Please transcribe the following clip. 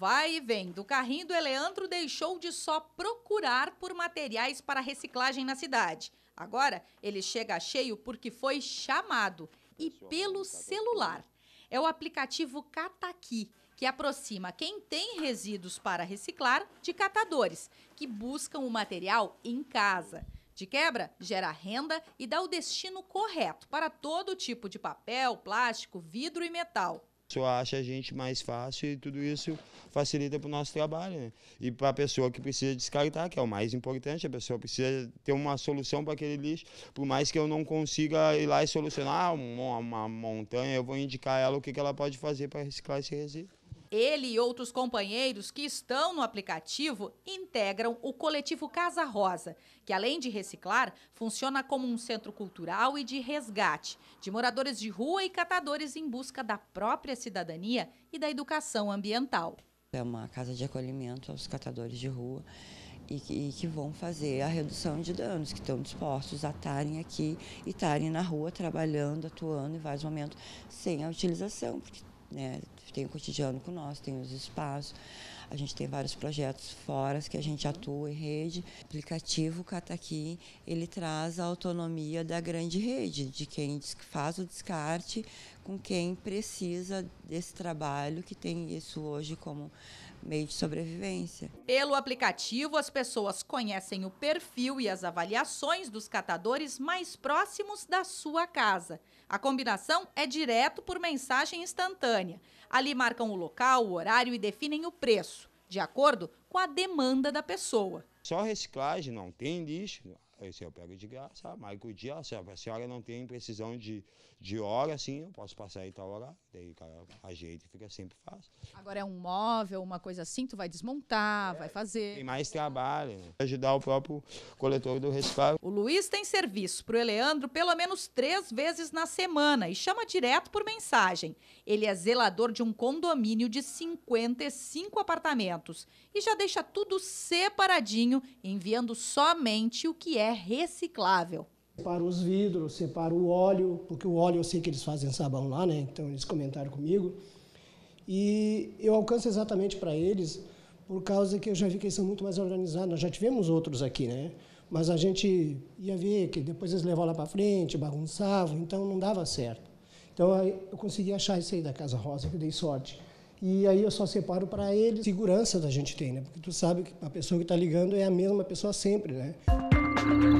vai e vem do carrinho do Eleandro deixou de só procurar por materiais para reciclagem na cidade. Agora ele chega cheio porque foi chamado e pelo celular. É o aplicativo Cataqui, que aproxima quem tem resíduos para reciclar de catadores, que buscam o material em casa. De quebra, gera renda e dá o destino correto para todo tipo de papel, plástico, vidro e metal pessoa acha a gente mais fácil e tudo isso facilita para o nosso trabalho. Né? E para a pessoa que precisa descartar, que é o mais importante, a pessoa precisa ter uma solução para aquele lixo, por mais que eu não consiga ir lá e solucionar uma, uma montanha, eu vou indicar ela o que, que ela pode fazer para reciclar esse resíduo. Ele e outros companheiros que estão no aplicativo integram o coletivo Casa Rosa, que além de reciclar, funciona como um centro cultural e de resgate de moradores de rua e catadores em busca da própria cidadania e da educação ambiental. É uma casa de acolhimento aos catadores de rua e que, vão fazer a redução de danos, que estão dispostos a estarem aqui e estarem na rua trabalhando, atuando em vários momentos sem a utilização, porque né? Tem o cotidiano com nós, tem os espaços, a gente tem vários projetos fora que a gente atua em rede. O aplicativo Cataqui, ele traz a autonomia da grande rede, de quem faz o descarte com quem precisa desse trabalho que tem isso hoje como meio de sobrevivência. Pelo aplicativo, as pessoas conhecem o perfil e as avaliações dos catadores mais próximos da sua casa. A combinação é direto por mensagem instantânea. Ali marcam o local, o horário e definem o preço, de acordo com a demanda da pessoa. Só reciclagem não tem lixo. Esse eu pego de graça. Marco o dia, se a senhora não tem precisão de, de hora, assim, eu posso passar aí tal hora. Daí cara ajeita e fica sempre fácil. Agora é um móvel, uma coisa assim, tu vai desmontar, é, vai fazer. Tem mais trabalho, né? Ajudar o próprio coletor do reciclagem. O Luiz tem serviço pro Eleandro pelo menos três vezes na semana e chama direto por mensagem. Ele é zelador de um condomínio de 55 apartamentos e já deixa tudo separadinho, enviando somente o que é é reciclável. Separa os vidros, separa o óleo, porque o óleo eu sei que eles fazem sabão lá, né? Então eles comentaram comigo. E eu alcanço exatamente para eles, por causa que eu já vi que eles são muito mais organizados. Nós já tivemos outros aqui, né? Mas a gente ia ver que depois eles levavam lá para frente, bagunçavam, então não dava certo. Então eu consegui achar isso aí da Casa Rosa, que dei sorte. E aí eu só separo para eles. Segurança da gente tem, né? Porque tu sabe que a pessoa que está ligando é a mesma pessoa sempre, né? thank you